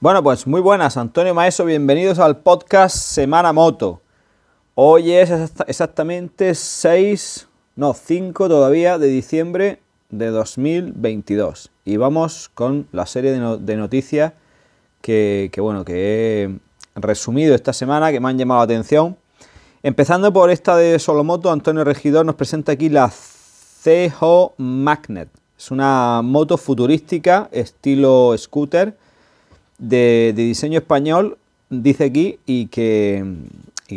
Bueno, pues muy buenas, Antonio Maeso, bienvenidos al podcast Semana Moto. Hoy es exactamente 6, no, 5 todavía de diciembre de 2022. Y vamos con la serie de, noticias que, bueno, que he resumido esta semana, que me han llamado la atención. Empezando por esta de Solomoto, Antonio Regidor nos presenta aquí la Cejo Magnet. Es una moto futurística, estilo scooter, de, diseño español, dice aquí, y que,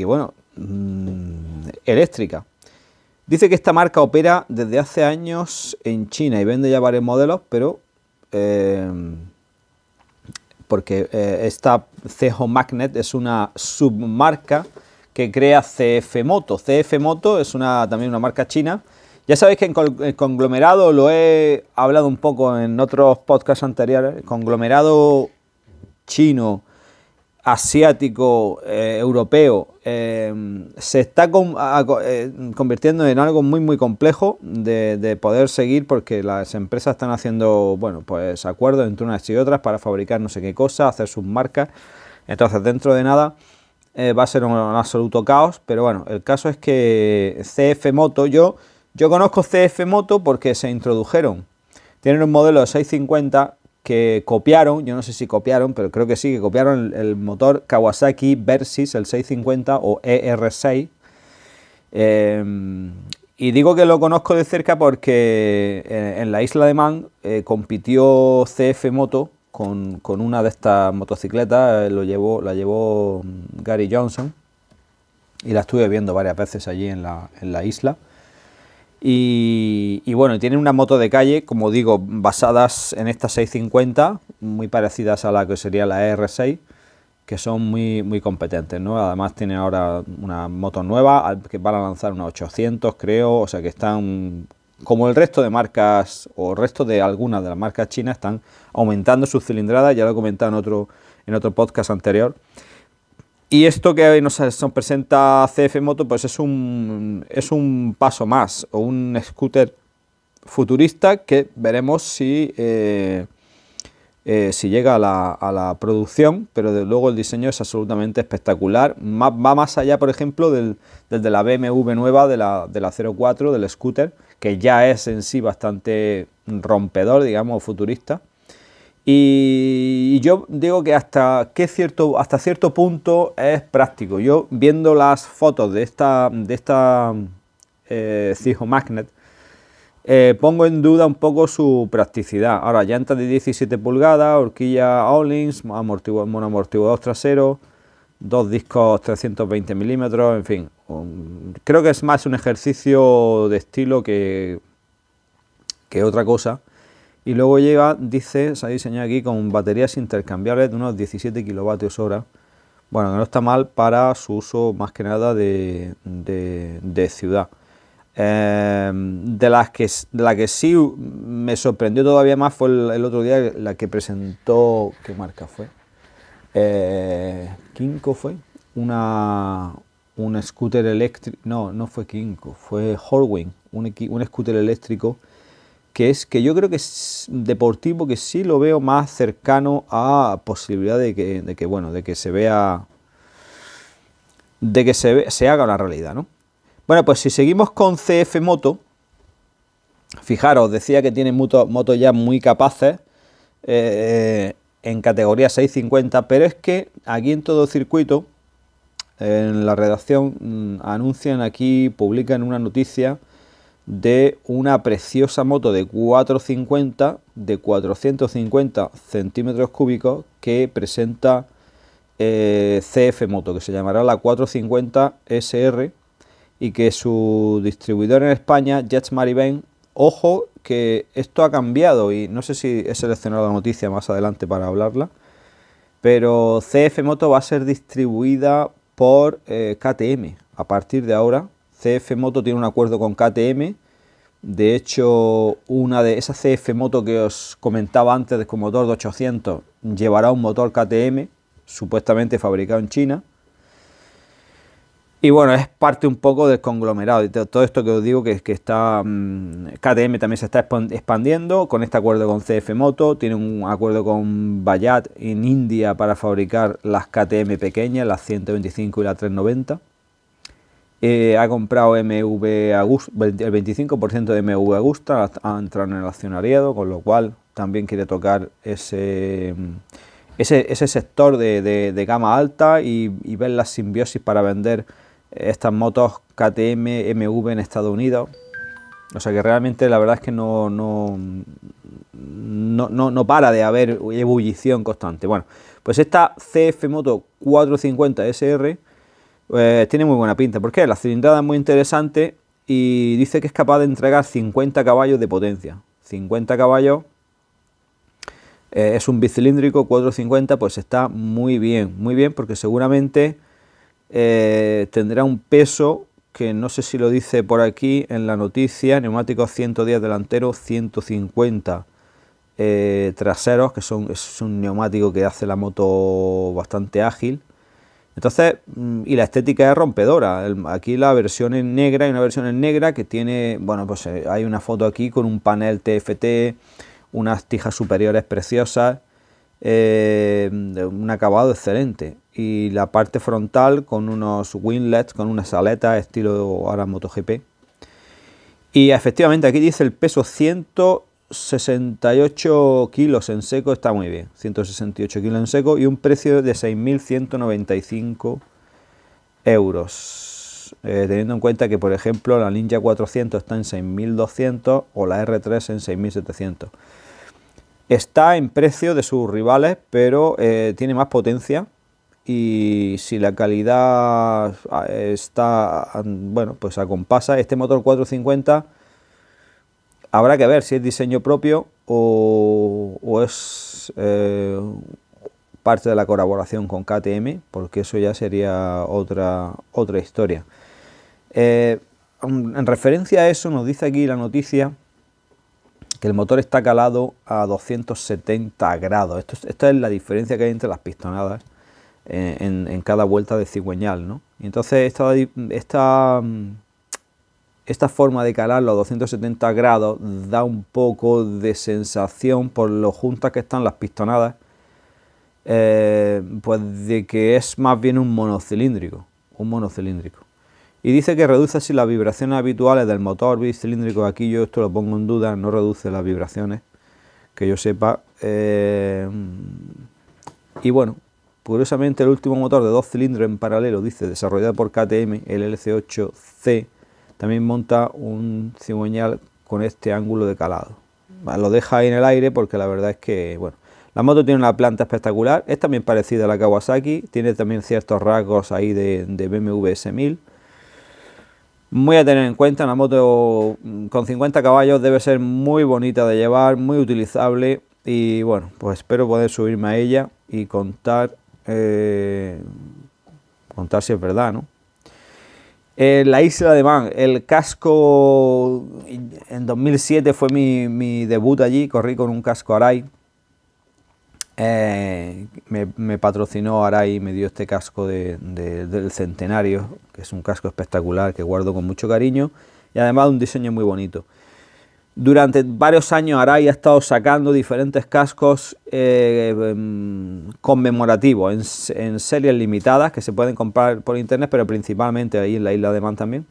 bueno, mm, eléctrica. Dice que esta marca opera desde hace años en China y vende ya varios modelos, pero eh, porque eh, esta Cejo Magnet es una submarca que crea CF Moto. CF Moto es una, también una marca china. Ya sabéis que el conglomerado, lo he hablado un poco en otros podcasts anteriores, el conglomerado chino, asiático, eh, europeo, em, se está eh, convirtiendo en algo muy muy complejo de, poder seguir porque las empresas están haciendo bueno pues acuerdos entre unas y otras para fabricar no sé qué cosa, hacer sus marcas. Entonces dentro de nada eh, va a ser un, absoluto caos, pero bueno, el caso es que CF Moto, yo, yo conozco CF Moto porque se introdujeron. Tienen un modelo de 650 que copiaron, yo no sé si copiaron, pero creo que sí, que copiaron el, motor Kawasaki Versys, el 650 o ER6. Eh, y digo que lo conozco de cerca porque eh, en, la isla de Man eh, compitió CF Moto con, una de estas motocicletas, la llevó mm, Gary Johnson y la estuve viendo varias veces allí en la, en la isla. Y, bueno, tienen una moto de calle, como digo, basadas en estas 650, muy parecidas a la que sería la e R6, que son muy, competentes, ¿no? Además tienen ahora una moto nueva, que van a lanzar una 800, creo, o sea que están, como el resto de marcas, o el resto de algunas de las marcas chinas, están aumentando su cilindrada, ya lo he comentado en otro, en otro podcast anterior. Y esto que nos, nos presenta CF Moto, pues es un, es un paso más, o un scooter futurista que veremos si, eh, eh, si llega a la, producción, pero desde luego el diseño es absolutamente espectacular. va más allá, por ejemplo, del, de la BMW nueva, de la 04, del scooter, que ya es en sí bastante rompedor, digamos, futurista y yo digo que hasta, cierto, hasta cierto punto es práctico. Yo viendo las fotos de esta, de esta eh, Magnet, eh, pongo en duda un poco su practicidad. Ahora, llantas de 17 pulgadas, horquilla Allings, amortiguador, monoamortiguador trasero, dos discos 320 milímetros, en fin. creo que es más un ejercicio de estilo que, que otra cosa. Y luego llega, dice, se ha diseñado aquí con baterías intercambiables de unos 17 kilovatios hora. Bueno, que no está mal para su uso más que nada de, ciudad. Em, de, las que, la que sí me sorprendió todavía más fue el, otro día la que presentó, ¿qué marca fue? Eh, Kinko fue, una, un scooter eléctrico, no, no fue Kinko, fue Horwing. un, un scooter eléctrico que es que yo creo que es deportivo que sí lo veo más cercano a posibilidad de que, bueno, de que se vea, de que se, se haga una realidad, ¿no? Bueno, pues si seguimos con CF Moto, fijaros, decía que tiene motos moto ya muy capaces eh, en categoría 650, pero es que aquí en todo circuito, en la redacción, mm, anuncian aquí, publican una noticia de una preciosa moto de 450 de 450 centímetros cúbicos que presenta eh, CF Moto, que se llamará la 450 SR y que su distribuidor en España, Jets Maribén, ojo que esto ha cambiado y no sé si he seleccionado la noticia más adelante para hablarla, pero CF Moto va a ser distribuida por eh, KTM a partir de ahora CF Moto tiene un acuerdo con KTM. De hecho, una de esas CF Moto que os comentaba antes de, con motor de 800 llevará un motor KTM, supuestamente fabricado en China. Y bueno, es parte un poco del conglomerado. Y todo esto que os digo que, que está. KTM mm, también se está expandiendo con este acuerdo con CF Moto. Tiene un acuerdo con Bayat en India para fabricar las KTM pequeñas, las 125 y las 390. Eh, ha comprado MV el 25% de MV Agusta, ha entrado en el accionariado, con lo cual también quiere tocar ese, mm, ese, sector de, gama alta y, ver la simbiosis para vender estas motos KTM, MV en Estados Unidos. O sea que realmente la verdad es que no, no, no, no para de haber ebullición constante. Bueno, pues esta CF Moto 450 SR eh, tiene muy buena pinta. porque La cilindrada es muy interesante y dice que es capaz de entregar 50 caballos de potencia. 50 caballos eh, es un bicilíndrico 450, pues está muy bien, muy bien, porque seguramente eh, tendrá un peso que no sé si lo dice por aquí en la noticia, neumáticos 110 delantero, 150 traseros, que son, es un neumático que hace la moto bastante ágil. Entonces, mm, y la estética es rompedora. Aquí la versión en negra, hay una versión en negra que tiene, bueno, pues eh, hay una foto aquí con un panel TFT, unas tijas superiores preciosas, eh, un acabado excelente. Y la parte frontal con unos winglets, con unas aletas estilo ahora MotoGP. Y efectivamente aquí dice el peso 100 68 kilos en seco está muy bien, 168 kilos en seco y un precio de 6.195 euros. Eh, teniendo en cuenta que, por ejemplo, la Ninja 400 está en 6.200 o la R3 en 6.700. Está en precio de sus rivales, pero eh, tiene más potencia y si la calidad ah, está, bueno, pues acompasa, este motor 450 Habrá que ver si es diseño propio o, es eh, parte de la colaboración con KTM, porque eso ya sería otra, otra historia. Eh, en referencia a eso nos dice aquí la noticia que el motor está calado a 270 grados. esta es la diferencia que hay entre las pistonadas eh, en, cada vuelta de cigüeñal. ¿no? Entonces esta, esta esta forma de calarlo a 270 grados da un poco de sensación por lo juntas que están las pistonadas, eh, pues de que es más bien un monocilíndrico, un monocilíndrico. Y dice que reduce así las vibraciones habituales del motor bicilíndrico. Aquí yo esto lo pongo en duda, no reduce las vibraciones, que yo sepa. Eh, y bueno, curiosamente el último motor de dos cilindros en paralelo, dice, desarrollado por KTM, el LC8C, también monta un cigüeñal con este ángulo de calado. Ah, lo deja ahí en el aire porque la verdad es que, bueno, la moto tiene una planta espectacular, es también parecida a la Kawasaki, tiene también ciertos rasgos ahí de, BMW S1000. Muy a tener en cuenta, una moto con 50 caballos debe ser muy bonita de llevar, muy utilizable y bueno, pues espero poder subirme a ella y contar, eh, contar si es verdad, ¿no? Eh, la isla de Man, el casco, en 2007 fue mi, debut allí, corrí con un casco Arai. Eh, me, patrocinó Arai y me dio este casco del centenario, que es un casco espectacular que guardo con mucho cariño y además un diseño muy bonito. Durante varios años Arai ha estado sacando diferentes cascos eh, em, conmemorativos en, series limitadas que se pueden comprar por internet, pero principalmente ahí en la isla de Man también.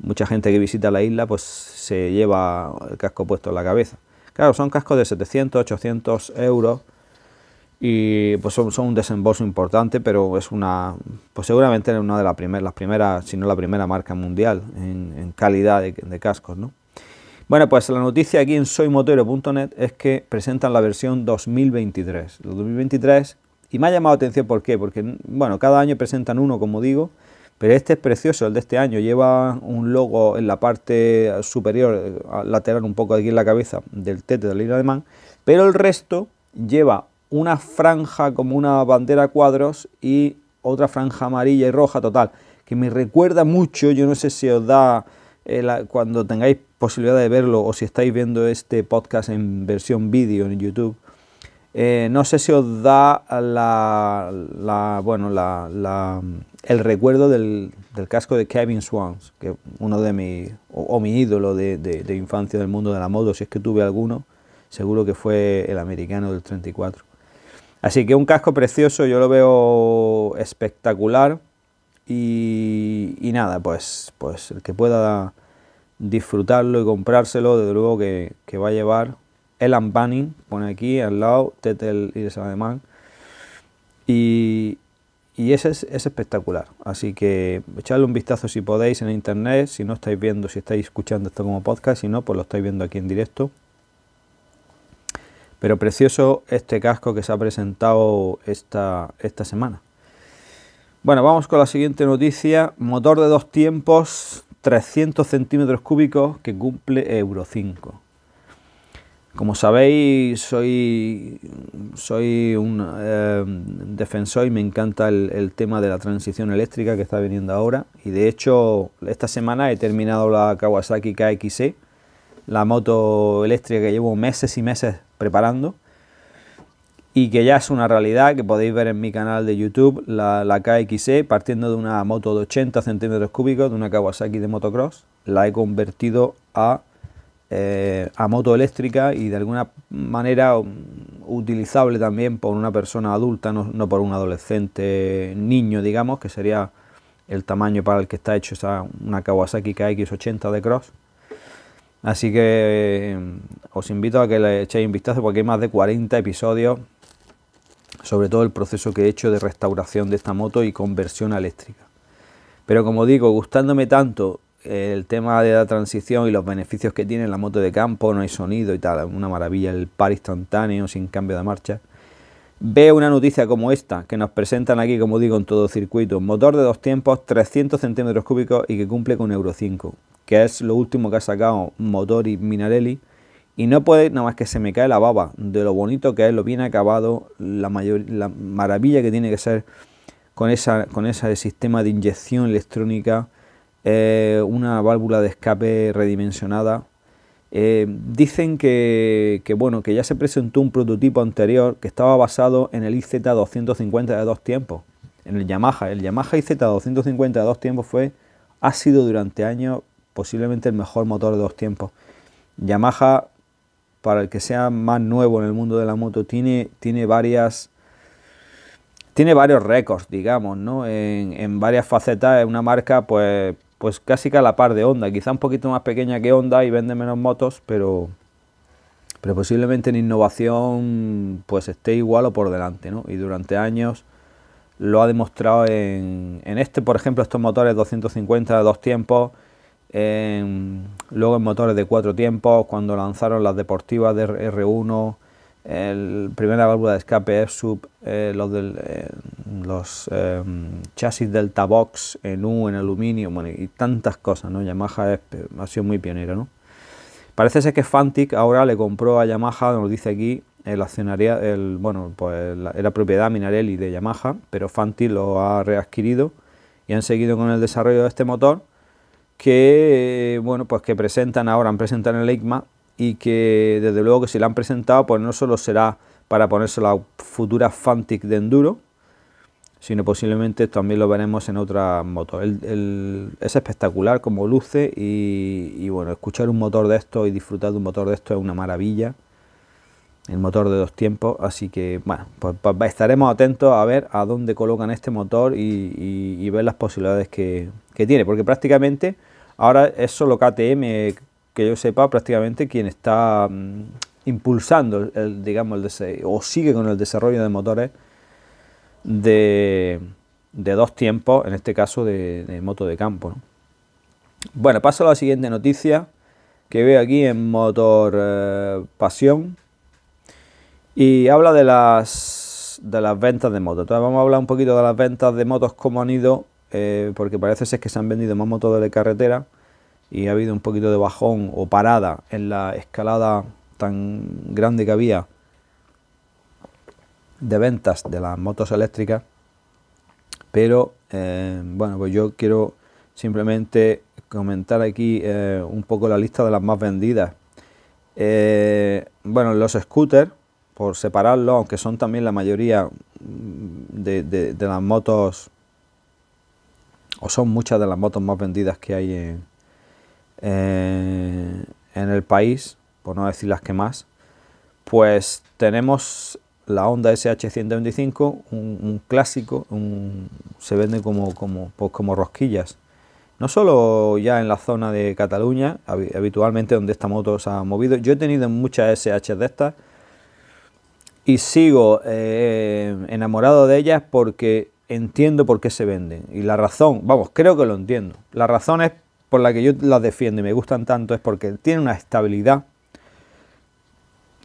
Mucha gente que visita la isla pues se lleva el casco puesto en la cabeza. Claro, son cascos de 700, 800 euros y pues son, un desembolso importante, pero es una, pues seguramente es una de las primeras, si no la primera marca mundial en, calidad de, de cascos, ¿no? Bueno, pues la noticia aquí en soymotero.net es que presentan la versión 2023. 2023, y me ha llamado atención por qué, porque, bueno, cada año presentan uno, como digo, pero este es precioso, el de este año. Lleva un logo en la parte superior, eh, lateral un poco aquí en la cabeza, del tete de la línea alemán, pero el resto lleva una franja como una bandera cuadros y otra franja amarilla y roja total, que me recuerda mucho, yo no sé si os da, eh, cuando tengáis posibilidad de verlo o si estáis viendo este podcast en versión vídeo en YouTube, eh, no sé si os da la, bueno, la, la, el recuerdo del, casco de Kevin Swans, que uno de mi, o, mi ídolo de, infancia del mundo de la moda si es que tuve alguno, seguro que fue el americano del 34. Así que un casco precioso, yo lo veo espectacular y, y nada, pues, pues el que pueda disfrutarlo y comprárselo, desde luego que, va a llevar el Banning, pone aquí al lado, Tetel y Desademán. Y, y ese es, es, espectacular. Así que echadle un vistazo si podéis en internet, si no estáis viendo, si estáis escuchando esto como podcast, si no, pues lo estáis viendo aquí en directo. Pero precioso este casco que se ha presentado esta, esta semana. Bueno, vamos con la siguiente noticia. Motor de dos tiempos 300 centímetros cúbicos que cumple Euro 5. Como sabéis, soy, soy un eh, defensor y me encanta el, tema de la transición eléctrica que está viniendo ahora. Y de hecho, esta semana he terminado la Kawasaki KXE, la moto eléctrica que llevo meses y meses preparando y que ya es una realidad, que podéis ver en mi canal de YouTube, la, la KXE, partiendo de una moto de 80 centímetros cúbicos, de una Kawasaki de motocross, la he convertido eh, a, moto eléctrica y de alguna manera utilizable también por una persona adulta, no, por un adolescente niño, digamos, que sería el tamaño para el que está hecho esa, una Kawasaki KX80 de cross. Así que eh, os invito a que le echéis un vistazo porque hay más de 40 episodios sobre todo el proceso que he hecho de restauración de esta moto y conversión eléctrica. Pero como digo, gustándome tanto eh, el tema de la transición y los beneficios que tiene la moto de campo, no hay sonido y tal, una maravilla el par instantáneo sin cambio de marcha. Veo una noticia como esta que nos presentan aquí, como digo, en todo circuito, motor de dos tiempos, 300 centímetros cúbicos y que cumple con Euro 5, que es lo último que ha sacado Motori Minarelli y no puede, nada más que se me cae la baba de lo bonito que es, lo bien acabado, la, mayor, la maravilla que tiene que ser con, esa, con ese sistema de inyección electrónica, eh, una válvula de escape redimensionada. Eh, dicen que, que, bueno, que ya se presentó un prototipo anterior que estaba basado en el IZ250 de dos tiempos, en el Yamaha. El Yamaha IZ250 de dos tiempos fue, ha sido durante años posiblemente el mejor motor de dos tiempos. Yamaha para el que sea más nuevo en el mundo de la moto, tiene, tiene varias tiene varios récords, digamos, ¿no? En, varias facetas, es una marca pues, pues casi que a la par de Honda, quizá un poquito más pequeña que Honda y vende menos motos, pero, pero posiblemente en innovación pues esté igual o por delante, ¿no? Y durante años lo ha demostrado en, en este, por ejemplo, estos motores 250 de dos tiempos, luego en motores de cuatro tiempos, cuando lanzaron las deportivas de R1, el primera válvula de escape F-Sub, eh, los, eh, em, chasis Delta Box en U, en aluminio, bueno, y tantas cosas, ¿no? Yamaha eh, ha sido muy pionero, ¿no? Parece ser que Fantic ahora le compró a Yamaha, nos dice aquí, el accionaría, bueno, pues era propiedad Minarelli de Yamaha, pero Fantic lo ha readquirido y han seguido con el desarrollo de este motor que, bueno, pues que presentan ahora, han presentado en el EICMA y que desde luego que si la han presentado, pues no solo será para ponerse la futura Fantic de Enduro, sino posiblemente también lo veremos en otra motos. es espectacular como luce y, y bueno, escuchar un motor de esto y disfrutar de un motor de esto es una maravilla el motor de dos tiempos, así que bueno, pues, pues estaremos atentos a ver a dónde colocan este motor y, ver las posibilidades que, tiene, porque prácticamente ahora es solo KTM, que yo sepa, prácticamente quien está mm, impulsando, digamos, el o sigue con el desarrollo de motores de, dos tiempos, en este caso de, moto de campo. Bueno, paso a la siguiente noticia que veo aquí en Motor eh, Pasión y habla de las, de las ventas de motos. Entonces vamos a hablar un poquito de las ventas de motos, cómo han ido, eh, porque parece ser que se han vendido más motos de carretera y ha habido un poquito de bajón o parada en la escalada tan grande que había de ventas de las motos eléctricas. Pero eh, bueno, pues yo quiero simplemente comentar aquí eh, un poco la lista de las más vendidas. bueno, los scooters por separarlo, aunque son también la mayoría de, las motos, o son muchas de las motos más vendidas que hay en, el país, por no decir las que más, pues tenemos la Honda SH125, un, clásico, se vende como, como, pues como rosquillas. No solo ya en la zona de Cataluña, habitualmente donde esta moto se ha movido, yo he tenido muchas SH de estas, y sigo eh, enamorado de ellas porque entiendo por qué se venden. Y la razón, vamos, creo que lo entiendo. La razón es por la que yo las defiendo y me gustan tanto es porque tiene una estabilidad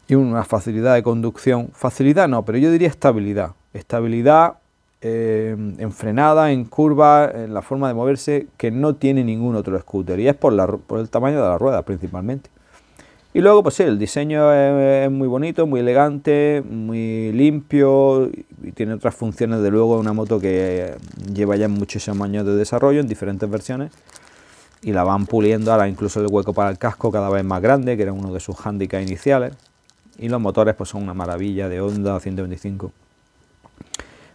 y una facilidad de conducción. Facilidad no, pero yo diría estabilidad. Estabilidad eh, en frenada, en curva, en la forma de moverse que no tiene ningún otro scooter. Y es por, por el tamaño de la rueda principalmente. Y luego, pues sí, el diseño es, muy bonito, muy elegante, muy limpio y tiene otras funciones, de luego, una moto que lleva ya muchísimos años de desarrollo en diferentes versiones y la van puliendo, ahora incluso el hueco para el casco cada vez más grande, que era uno de sus hándicaps iniciales. Y los motores pues son una maravilla de Honda 125.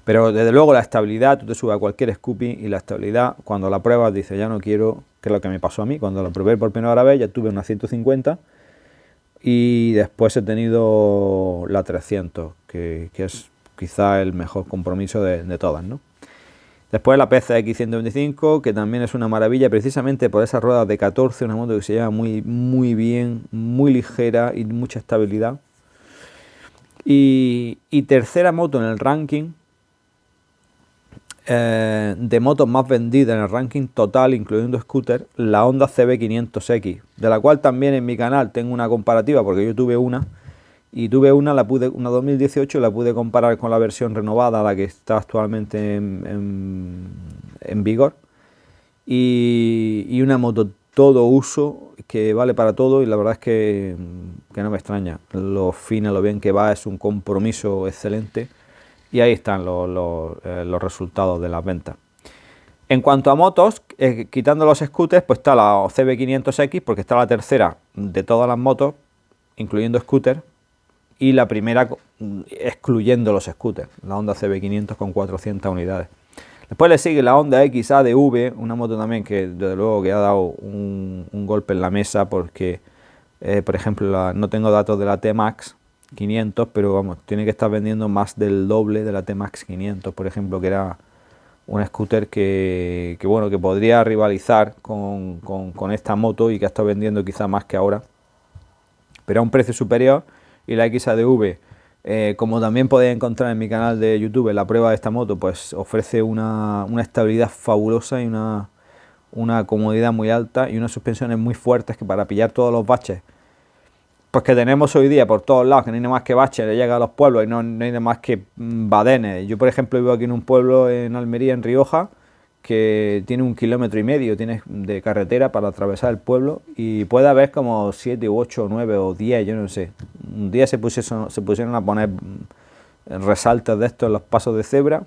Pero desde luego la estabilidad, tú te subes a cualquier Scoopy y la estabilidad, cuando la pruebas, dices, ya no quiero, que es lo que me pasó a mí, cuando la probé por primera vez, ya tuve una 150 y después he tenido la 300, que, es quizá el mejor compromiso de, todas. ¿no? Después la PCX 125, que también es una maravilla, precisamente por esas ruedas de 14, una moto que se lleva muy, muy bien, muy ligera y mucha estabilidad. y tercera moto en el ranking, eh, de motos más vendidas en el ranking total, incluyendo scooter, la Honda CB500X, de la cual también en mi canal tengo una comparativa, porque yo tuve una, y tuve una, la pude, una 2018, la pude comparar con la versión renovada, la que está actualmente en, vigor, y, una moto todo uso que vale para todo y la verdad es que, que no me extraña, lo fino lo bien que va, es un compromiso excelente y ahí están eh, los, resultados de las ventas. En cuanto a motos, eh, quitando los scooters, pues está la CB500X, porque está la tercera de todas las motos, incluyendo scooter, y la primera mm, excluyendo los scooters, la Honda CB500 con 400 unidades. Después le sigue la Honda XADV, una moto también que desde luego que ha dado un, golpe en la mesa porque, eh, por ejemplo, no tengo datos de la T-Max, 500, pero vamos, tiene que estar vendiendo más del doble de la T-Max 500, por ejemplo, que era un scooter que, bueno, que podría rivalizar con, esta moto y que ha estado vendiendo quizá más que ahora, pero a un precio superior. Y la XADV, eh, como también podéis encontrar en mi canal de YouTube, la prueba de esta moto, pues ofrece una, una estabilidad fabulosa y una, una comodidad muy alta y unas suspensiones muy fuertes que para pillar todos los baches pues que tenemos hoy día por todos lados, que no hay nada más que baches, le llega a los pueblos y no, hay nada más que mm, badenes. Yo, por ejemplo, vivo aquí en un pueblo en Almería, en Rioja, que tiene un kilómetro y medio tiene de carretera para atravesar el pueblo y puede haber como siete, 8, ocho, o diez, yo no sé. Un día se pusieron, se pusieron a poner mm, Resaltos de estos en los pasos de cebra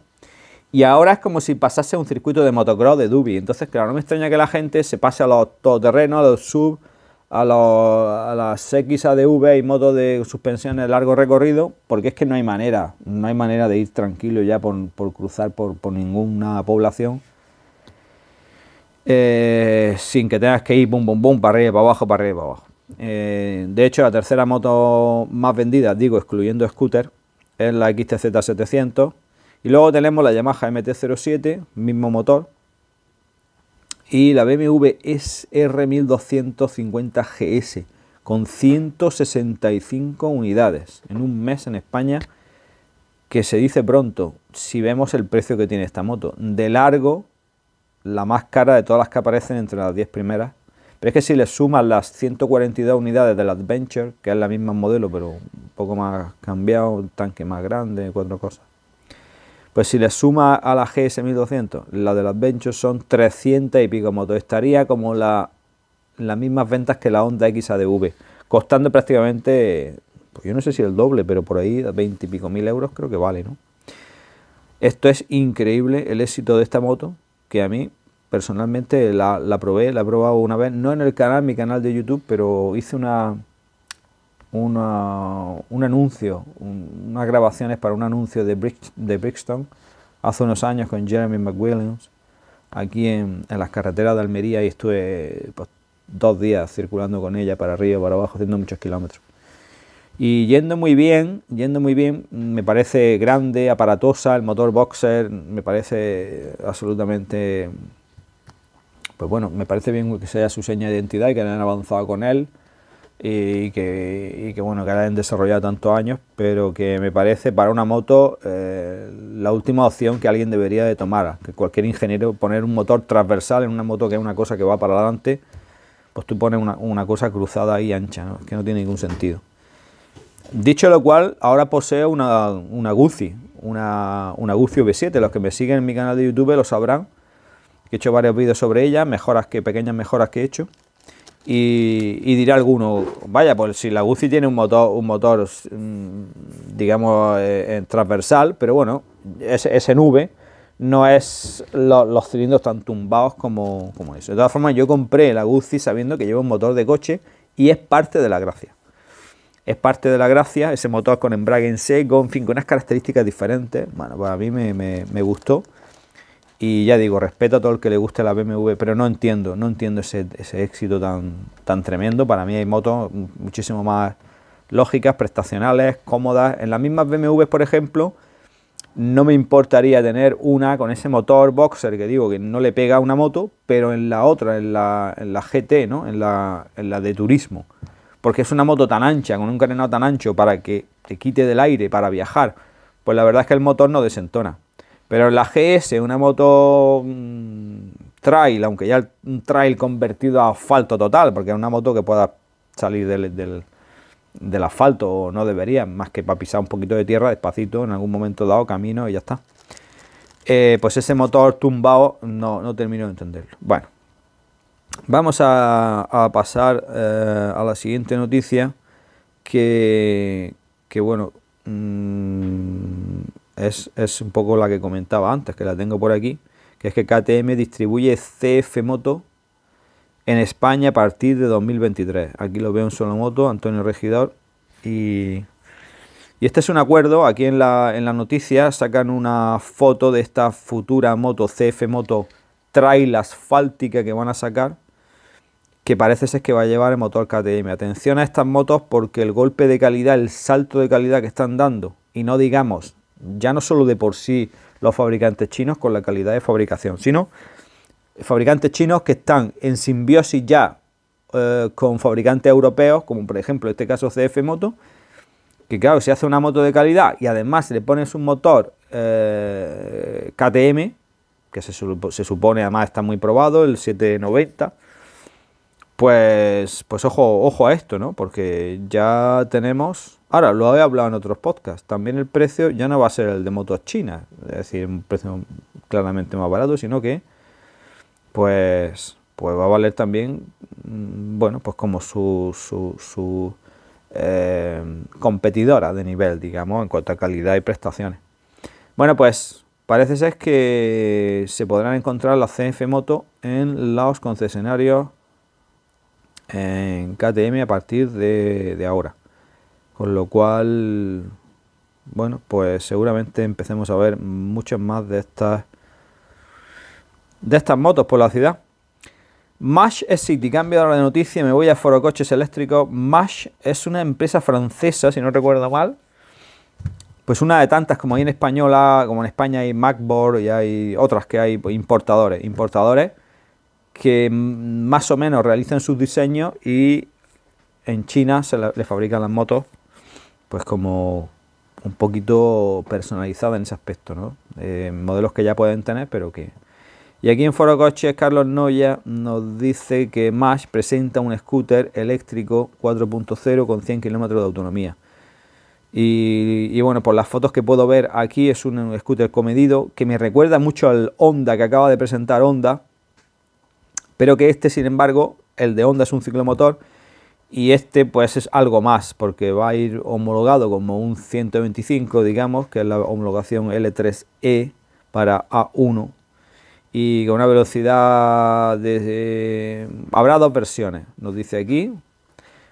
y ahora es como si pasase un circuito de motocross de Dubi. Entonces, claro, no me extraña que la gente se pase a los todoterrenos, a los sub a, a las XADV y motos de suspensión de largo recorrido, porque es que no hay manera, no hay manera de ir tranquilo ya por, cruzar por, ninguna población eh, sin que tengas que ir bum, bum, bum, para arriba, para abajo, para arriba, para abajo. Eh, de hecho, la tercera moto más vendida, digo, excluyendo scooter, es la XTZ700. Y luego tenemos la Yamaha MT-07, mismo motor, y la BMW SR1250GS con 165 unidades en un mes en España, que se dice pronto, si vemos el precio que tiene esta moto. De largo, la más cara de todas las que aparecen entre las 10 primeras. Pero es que si le sumas las 142 unidades del Adventure, que es la misma modelo, pero un poco más cambiado, un tanque más grande, cuatro cosas, pues si le suma a la GS1200, la de las Venture son 300 y pico motos. Estaría como las mismas ventas que la Honda XADV, costando prácticamente, pues yo no sé si el doble, pero por ahí 20 y pico mil euros creo que vale, ¿no? Esto es increíble el éxito de esta moto, que a mí personalmente la, la probé, la he probado una vez, no en el canal, mi canal de YouTube, pero hice una, un anuncio, unas grabaciones para un anuncio de, de Brixton hace unos años con Jeremy McWilliams aquí en, las carreteras de Almería y estuve pues, dos días circulando con ella para arriba y para abajo, haciendo muchos kilómetros. Y yendo muy bien, yendo muy bien, me parece grande, aparatosa, el motor boxer, me parece absolutamente, pues bueno, me parece bien que sea su seña de identidad y que han avanzado con él y que, bueno que han desarrollado tantos años, pero que me parece para una moto eh, la última opción que alguien debería de tomar, que cualquier ingeniero poner un motor transversal en una moto que es una cosa que va para adelante, pues tú pones una, cosa cruzada y ancha, que no tiene ningún sentido. Dicho lo cual, ahora poseo una, una Guzzi, una, una Guzzi V7, los que me siguen en mi canal de YouTube lo sabrán, he hecho varios vídeos sobre ella, mejoras que, pequeñas mejoras que he hecho. Y, dirá alguno, vaya, pues si la Guzzi tiene un motor, un motor mm, digamos, eh, transversal, pero bueno, ese es, en V, no es los cilindros tan tumbados como, como eso. De todas formas, yo compré la Guzzi sabiendo que lleva un motor de coche y es parte de la gracia. Es parte de la gracia, ese motor con embrague en seco, en fin, con unas características diferentes. Bueno, pues a mí me, me gustó. Y ya digo, respeto a todo el que le guste la BMW, pero no entiendo, no entiendo ese, éxito tan, tremendo. Para mí hay motos muchísimo más lógicas, prestacionales, cómodas. En las mismas BMW, por ejemplo, no me importaría tener una con ese motor boxer que digo que no le pega a una moto, pero en la otra, en la, GT, ¿no? en, la, en la de turismo. Porque es una moto tan ancha, con un carenado tan ancho para que te quite del aire para viajar, pues la verdad es que el motor no desentona. Pero la GS, una moto mm, trail, aunque ya un trail convertido a asfalto total, porque es una moto que pueda salir del, asfalto o no debería, más que para pisar un poquito de tierra despacito, en algún momento dado camino y ya está. Eh, pues ese motor tumbado no, no, termino de entenderlo. Bueno, vamos a, pasar eh, a la siguiente noticia que, bueno... Mm, es, un poco la que comentaba antes, que la tengo por aquí, que es que KTM distribuye CF Moto en España a partir de 2023. Aquí lo veo en Solo Moto, Antonio Regidor. Y, y este es un acuerdo, aquí en la, en la noticia sacan una foto de esta futura moto, CF Moto Trail asfáltica que van a sacar que parece ser que va a llevar el motor KTM. Atención a estas motos porque el golpe de calidad, el salto de calidad que están dando, y no digamos ya no solo de por sí los fabricantes chinos con la calidad de fabricación, sino fabricantes chinos que están en simbiosis ya eh, con fabricantes europeos, como por ejemplo este caso CF Moto, que claro, si hace una moto de calidad y además le pones un motor eh, KTM, que se, supone además está muy probado, el 790, pues, pues ojo, ojo a esto, ¿no? Porque ya tenemos Ahora, lo había hablado en otros podcasts, también el precio ya no va a ser el de motos chinas, es decir, un precio claramente más barato, sino que pues, pues va a valer también, mm, bueno, pues como su, su, su eh, competidora de nivel, digamos, en cuanto a calidad y prestaciones. Bueno, pues parece ser que se podrán encontrar las CF Moto en los concesionarios en KTM a partir de ahora. Con lo cual, bueno, pues seguramente empecemos a ver muchas más de estas de estas motos por la ciudad. Mash es City, cambio ahora de noticia, me voy a Foro Coches Eléctricos. Mash es una empresa francesa, si no recuerdo mal. Pues una de tantas como hay en española, como en España hay Macboard y hay otras que hay pues, importadores, importadores que más o menos realizan sus diseños y en China se le fabrican las motos pues como un poquito personalizada en ese aspecto, ¿no? Eh, modelos que ya pueden tener, pero que... Y aquí en Foro Coches, Carlos Noya nos dice que Mash presenta un scooter eléctrico 4.0 con 100 kilómetros de autonomía. Y, y, bueno, por las fotos que puedo ver aquí es un scooter comedido que me recuerda mucho al Honda que acaba de presentar Honda, pero que este, sin embargo, el de Honda es un ciclomotor y este pues es algo más porque va a ir homologado como un 125 digamos que es la homologación L3E para A1 y con una velocidad de habrá dos versiones nos dice aquí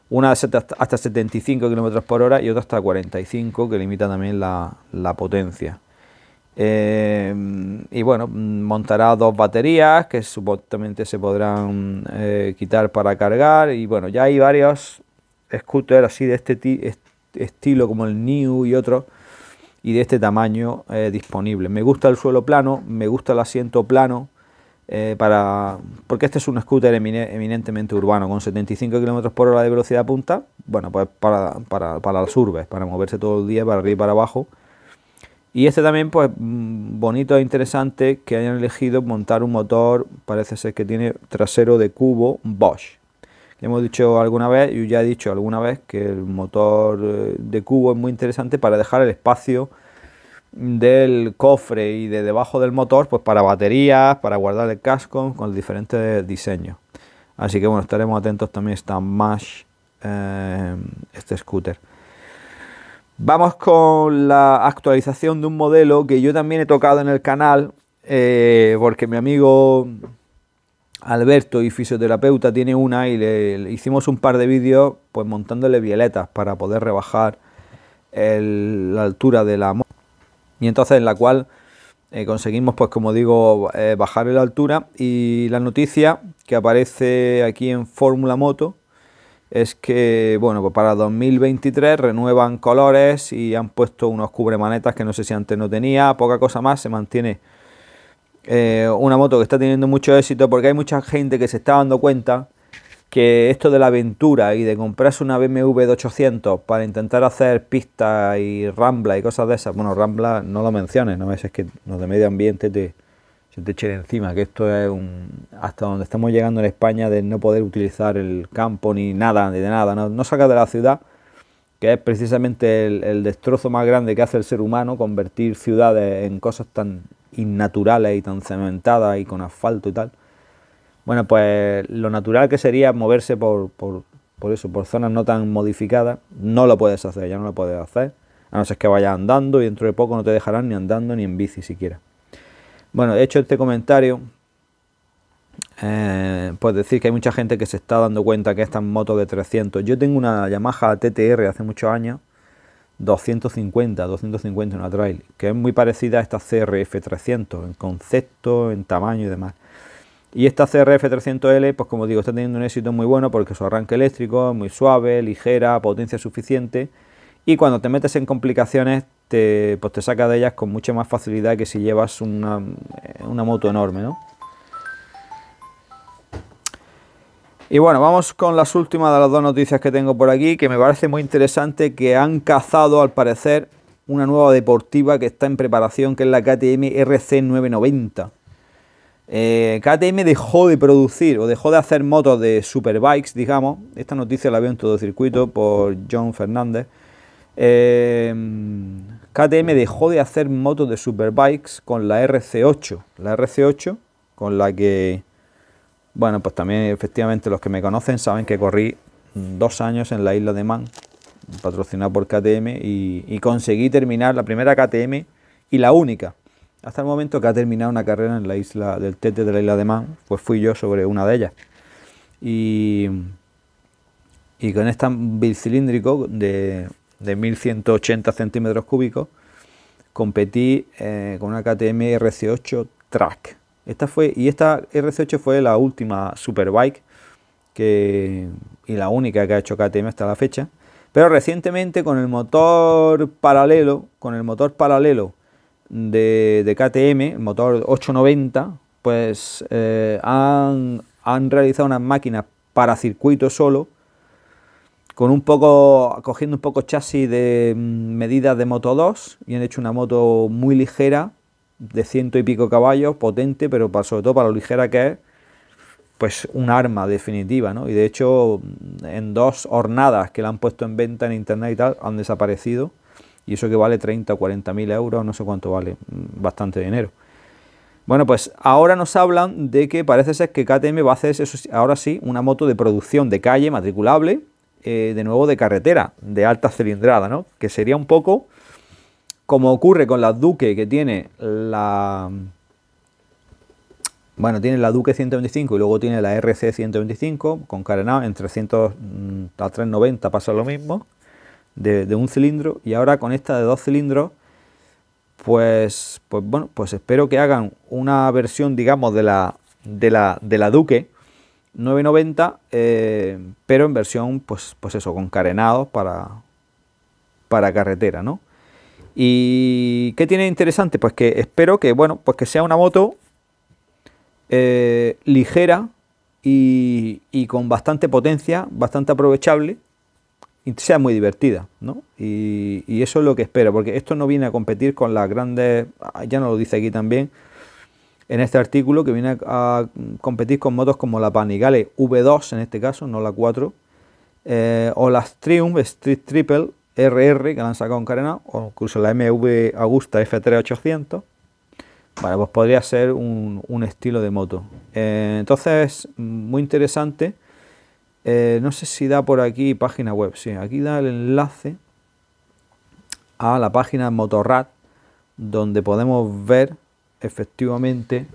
una hasta 75 km por hora y otra hasta 45 que limita también la, la potencia Em, y bueno, montará dos baterías que supuestamente se podrán eh, quitar para cargar. Y bueno, ya hay varios scooters así de este estilo como el New y otro y de este tamaño eh, disponible. Me gusta el suelo plano, me gusta el asiento plano. Eh, para porque este es un scooter eminentemente urbano con 75 km por hora de velocidad punta bueno pues para, para, para las urbes para moverse todo el día para arriba y para abajo y este también, pues mm, bonito e interesante que hayan elegido montar un motor, parece ser que tiene trasero de cubo Bosch. Hemos dicho alguna vez, yo ya he dicho alguna vez, que el motor eh, de cubo es muy interesante para dejar el espacio del cofre y de debajo del motor, pues para baterías, para guardar el casco, con diferentes diseños. Así que bueno, estaremos atentos también a esta Mash, eh, este scooter. Vamos con la actualización de un modelo que yo también he tocado en el canal, eh, porque mi amigo Alberto y fisioterapeuta tiene una y le, hicimos un par de vídeos pues montándole violetas para poder rebajar la altura de la moto. Y entonces en la cual eh, conseguimos pues como digo eh, bajar la altura y la noticia que aparece aquí en Fórmula Moto es que, bueno, pues para 2023 renuevan colores y han puesto unos cubremanetas que no sé si antes no tenía, poca cosa más, se mantiene eh, una moto que está teniendo mucho éxito porque hay mucha gente que se está dando cuenta que esto de la aventura y de comprarse una BMW de 800 para intentar hacer pistas y rambla y cosas de esas, bueno, rambla no lo menciones, no es, es que los de medio ambiente te se te eche encima, que esto es un, hasta donde estamos llegando en España de no poder utilizar el campo ni nada, ni de nada, no, sacas de la ciudad, que es precisamente el, destrozo más grande que hace el ser humano, convertir ciudades en cosas tan innaturales y tan cementadas y con asfalto y tal. Bueno, pues lo natural que sería moverse por, por, por eso, por zonas no tan modificadas, no lo puedes hacer, ya no lo puedes hacer, a no ser que vayas andando y dentro de poco no te dejarán ni andando ni en bici siquiera. Bueno, he hecho este comentario eh, pues decir que hay mucha gente que se está dando cuenta que esta moto de 300. Yo tengo una Yamaha TTR hace muchos años, 250, 250 en una trail, que es muy parecida a esta CRF 300 en concepto, en tamaño y demás. Y esta CRF 300L, pues como digo, está teniendo un éxito muy bueno porque su arranque eléctrico es muy suave, ligera, potencia suficiente y cuando te metes en complicaciones te, pues te saca de ellas con mucha más facilidad que si llevas una, eh, moto enorme, Y bueno, vamos con las últimas de las dos noticias que tengo por aquí, que me parece muy interesante que han cazado al parecer una nueva deportiva que está en preparación, que es la KTM RC990. KTM dejó de producir o dejó de hacer motos de superbikes, digamos. Esta noticia la veo en todo circuito por John Fernández. KTM em, dejó de hacer motos de superbikes con la RC8. La RC8 con la que, bueno, pues también efectivamente los que me conocen saben que corrí dos años en la isla de Man, patrocinada por KTM, y, conseguí terminar la primera KTM y la única. Hasta el momento que ha terminado una carrera en la isla del Tete de la isla de Man, pues fui yo sobre una de ellas. Y, y con esta bicilíndrico de de 1180 centímetros cúbicos, competí eh, con una KTM RC8 Track. Esta fue, y esta RC8 fue la última Superbike que, y la única que ha hecho KTM hasta la fecha. Pero recientemente con el motor paralelo, con el motor paralelo de, KTM, el motor 890, pues eh, han, han realizado unas máquinas para circuito solo con un poco, cogiendo un poco chasis de mm, medidas de Moto 2 y han hecho una moto muy ligera, de ciento y pico caballos, potente, pero sobre todo para lo ligera que es, pues un arma definitiva, ¿no? Y de hecho, mm, en dos hornadas que la han puesto en venta en internet y tal, han desaparecido. Y eso que vale 30 o 40 mil euros, no sé cuánto vale, mm, bastante dinero. Bueno, pues ahora nos hablan de que parece ser que KTM va a hacer, eso, ahora sí, una moto de producción de calle matriculable, eh, de nuevo de carretera, de alta cilindrada, ¿no? Que sería un poco como ocurre con la Duque que tiene la... Bueno, tiene la Duque 125 y luego tiene la RC 125 con carenado en 300 mm, a 390 pasa lo mismo de, un cilindro y ahora con esta de dos cilindros pues, pues bueno, pues espero que hagan una versión digamos de la, de la, de la Duque 9.90, eh, pero en versión, pues, pues eso, con carenados para, para carretera, ¿no? ¿Y qué tiene interesante? Pues que espero que, bueno, pues que sea una moto eh, ligera y, con bastante potencia, bastante aprovechable y sea muy divertida, ¿no? Y, y eso es lo que espero, porque esto no viene a competir con las grandes, ya nos lo dice aquí también, en este artículo que viene a, competir con motos como la Panigale V2 en este caso, no la 4, eh, o las Triumph Street Triple RR que la han sacado en Carena, o incluso la MV Augusta F3800. Vale, pues podría ser un, estilo de moto. Eh, entonces, muy interesante. Eh, no sé si da por aquí página web. Sí, aquí da el enlace a la página Motorrad, donde podemos ver efectivamente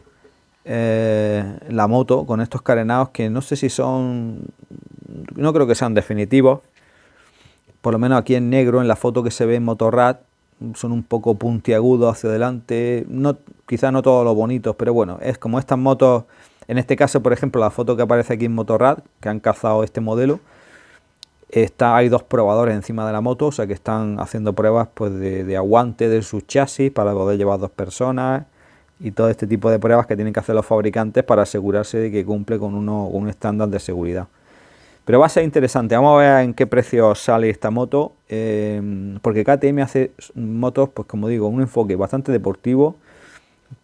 eh, la moto con estos carenados que no sé si son, no creo que sean definitivos, por lo menos aquí en negro, en la foto que se ve en Motorrad, son un poco puntiagudos hacia adelante, no, quizás no todos los bonitos, pero bueno, es como estas motos, en este caso, por ejemplo, la foto que aparece aquí en Motorrad, que han cazado este modelo, está, hay dos probadores encima de la moto, o sea que están haciendo pruebas pues, de, de aguante de su chasis para poder llevar dos personas, y todo este tipo de pruebas que tienen que hacer los fabricantes para asegurarse de que cumple con un estándar de seguridad. Pero va a ser interesante, vamos a ver en qué precio sale esta moto, eh, porque KTM hace motos, pues como digo, un enfoque bastante deportivo,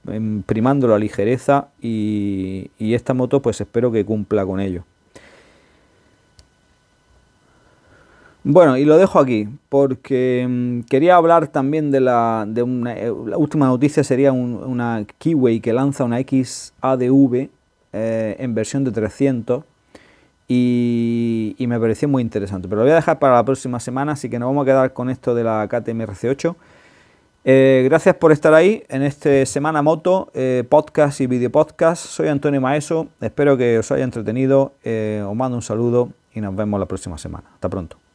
em, primando la ligereza y, y esta moto pues espero que cumpla con ello. Bueno, y lo dejo aquí, porque mm, quería hablar también de la, eh, última noticia, sería una Kiwi que lanza una XADV eh, en versión de 300 y, me pareció muy interesante. Pero lo voy a dejar para la próxima semana, así que nos vamos a quedar con esto de la KTM rc 8 eh, gracias por estar ahí en este Semana Moto, podcast y video podcast. Soy Antonio Maeso, espero que os haya entretenido, os mando un saludo y nos vemos la próxima semana. Hasta pronto.